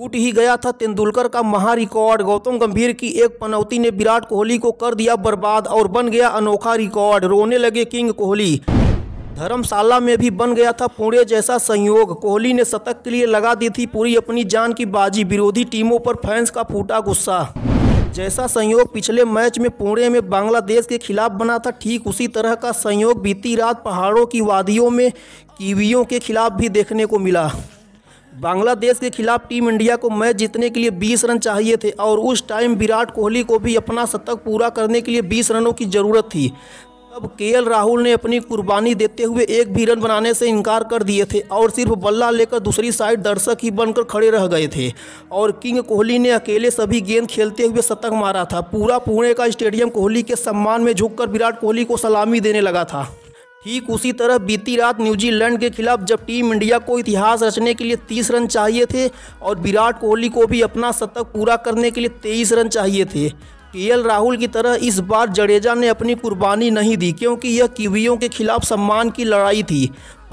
टूट ही गया था तेंदुलकर का महा रिकॉर्ड गौतम गंभीर की एक पनौती ने विराट कोहली को कर दिया बर्बाद और बन गया अनोखा रिकॉर्ड रोने लगे किंग कोहली धर्मशाला में भी बन गया था पुणे जैसा संयोग कोहली ने शतक के लिए लगा दी थी पूरी अपनी जान की बाजी विरोधी टीमों पर फैंस का फूटा गुस्सा जैसा संयोग पिछले मैच में पुणे में बांग्लादेश के खिलाफ बना था ठीक उसी तरह का संयोग बीती रात पहाड़ों की वादियों में कीवियों के खिलाफ भी देखने को मिला बांग्लादेश के खिलाफ टीम इंडिया को मैच जीतने के लिए 20 रन चाहिए थे और उस टाइम विराट कोहली को भी अपना शतक पूरा करने के लिए 20 रनों की ज़रूरत थी तब के राहुल ने अपनी कुर्बानी देते हुए एक भी रन बनाने से इनकार कर दिए थे और सिर्फ बल्ला लेकर दूसरी साइड दर्शक ही बनकर खड़े रह गए थे और किंग कोहली ने अकेले सभी गेंद खेलते हुए शतक मारा था पूरा पुणे का स्टेडियम कोहली के सम्मान में झुककर विराट कोहली को सलामी देने लगा था ठीक उसी तरह बीती रात न्यूजीलैंड के खिलाफ जब टीम इंडिया को इतिहास रचने के लिए 30 रन चाहिए थे और विराट कोहली को भी अपना शतक पूरा करने के लिए 23 रन चाहिए थे के राहुल की तरह इस बार जडेजा ने अपनी कुर्बानी नहीं दी क्योंकि यह कीवियों के खिलाफ सम्मान की लड़ाई थी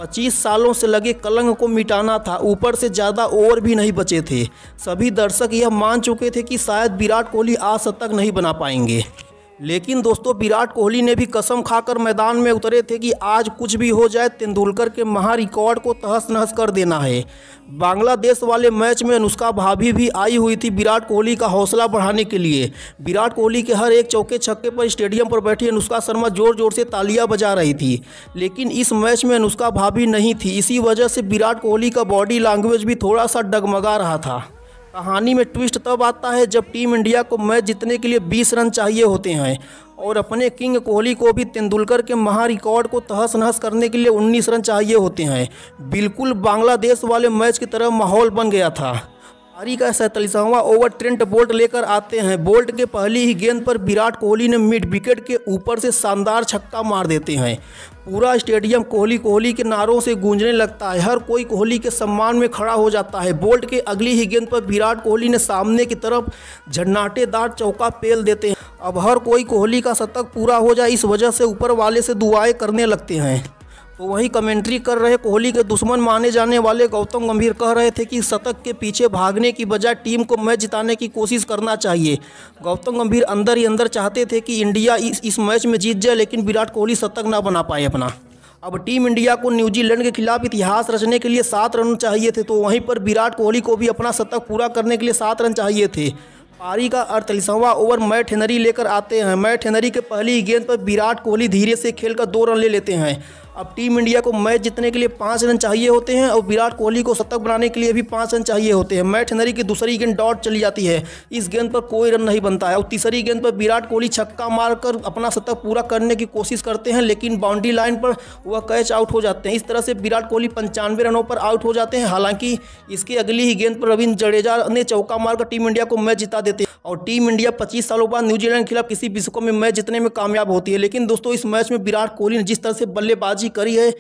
25 सालों से लगे कलंग को मिटाना था ऊपर से ज़्यादा ओवर भी नहीं बचे थे सभी दर्शक यह मान चुके थे कि शायद विराट कोहली आज शतक नहीं बना पाएंगे लेकिन दोस्तों विराट कोहली ने भी कसम खाकर मैदान में उतरे थे कि आज कुछ भी हो जाए तेंदुलकर के महा रिकॉर्ड को तहस नहस कर देना है बांग्लादेश वाले मैच में अनुष्का भाभी भी आई हुई थी विराट कोहली का हौसला बढ़ाने के लिए विराट कोहली के हर एक चौके छक्के पर स्टेडियम पर बैठी अनुष्का शर्मा जोर जोर से तालियां बजा रही थी लेकिन इस मैच में अनुष्का भाभी नहीं थी इसी वजह से विराट कोहली का बॉडी लैंग्वेज भी थोड़ा सा डगमगा रहा था कहानी में ट्विस्ट तब आता है जब टीम इंडिया को मैच जीतने के लिए 20 रन चाहिए होते हैं और अपने किंग कोहली को भी तेंदुलकर के महा रिकॉर्ड को तहस नहस करने के लिए 19 रन चाहिए होते हैं बिल्कुल बांग्लादेश वाले मैच की तरह माहौल बन गया था पारी का सैंतालीसवां ओवर ट्रेंट बोल्ट लेकर आते हैं बोल्ट के पहली ही गेंद पर विराट कोहली ने मिड विकेट के ऊपर से शानदार छक्का मार देते हैं पूरा स्टेडियम कोहली कोहली के नारों से गूंजने लगता है हर कोई कोहली के सम्मान में खड़ा हो जाता है बोल्ट के अगली ही गेंद पर विराट कोहली ने सामने की तरफ झन्नाटेदार चौका पेल देते हैं अब हर कोई कोहली का शतक पूरा हो जाए इस वजह से ऊपर वाले से दुआएं करने लगते हैं तो वहीं कमेंट्री कर रहे कोहली के दुश्मन माने जाने वाले गौतम गंभीर कह रहे थे कि शतक के पीछे भागने की बजाय टीम को मैच जिताने की कोशिश करना चाहिए गौतम गंभीर अंदर ही अंदर चाहते थे कि इंडिया इस इस मैच में जीत जाए लेकिन विराट कोहली शतक ना बना पाए अपना अब टीम इंडिया को न्यूजीलैंड के खिलाफ इतिहास रचने के लिए सात रन चाहिए थे तो वहीं पर विराट कोहली को भी अपना शतक पूरा करने के लिए सात रन चाहिए थे पारी का अड़तालीसवा ओवर मैट हेनरी लेकर आते हैं मैट हेनरी के पहली गेंद पर विराट कोहली धीरे से खेलकर दो रन ले लेते हैं अब टीम इंडिया को मैच जीतने के लिए पाँच रन चाहिए होते हैं और विराट कोहली को शतक बनाने के लिए भी पाँच रन चाहिए होते हैं मैट हेनरी की दूसरी गेंद डॉट चली जाती है इस गेंद पर कोई रन नहीं बनता है और तीसरी गेंद पर विराट कोहली छक्का मारकर अपना शतक पूरा करने की कोशिश करते हैं लेकिन बाउंड्री लाइन पर वह कैच आउट हो जाते हैं इस तरह से विराट कोहली पंचानवे रनों पर आउट हो जाते हैं हालांकि इसके अगली ही गेंद पर रविंद्र जडेजा ने चौका मारकर टीम इंडिया को मैच जिता देते हैं और टीम इंडिया 25 सालों बाद न्यूजीलैंड के खिलाफ किसी विश्व कप में मैच जीतने में कामयाब होती है लेकिन दोस्तों इस मैच में विराट कोहली ने जिस तरह से बल्लेबाजी करी है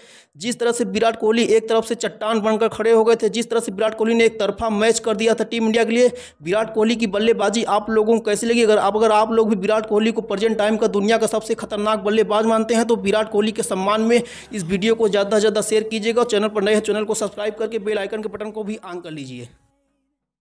जिस तरह से विराट कोहली एक तरफ से चट्टान बनकर खड़े हो गए थे जिस तरह से विराट कोहली ने एक तरफा मैच कर दिया था टीम इंडिया के लिए विराट कोहली की बल्लेबाजी आप लोगों को कैसी लगी अगर आप अगर आप लोग भी विराट कोहली को प्रेजेंट टाइम का दुनिया का सबसे खतरनाक बल्लेबाज मानते हैं तो विराट कोहली के सम्मान में इस वीडियो को ज़्यादा से ज़्यादा शेयर कीजिएगा चैनल पर नए तो चैनल को सब्सक्राइब करके बेलाइकन के बटन को भी ऑन कर लीजिए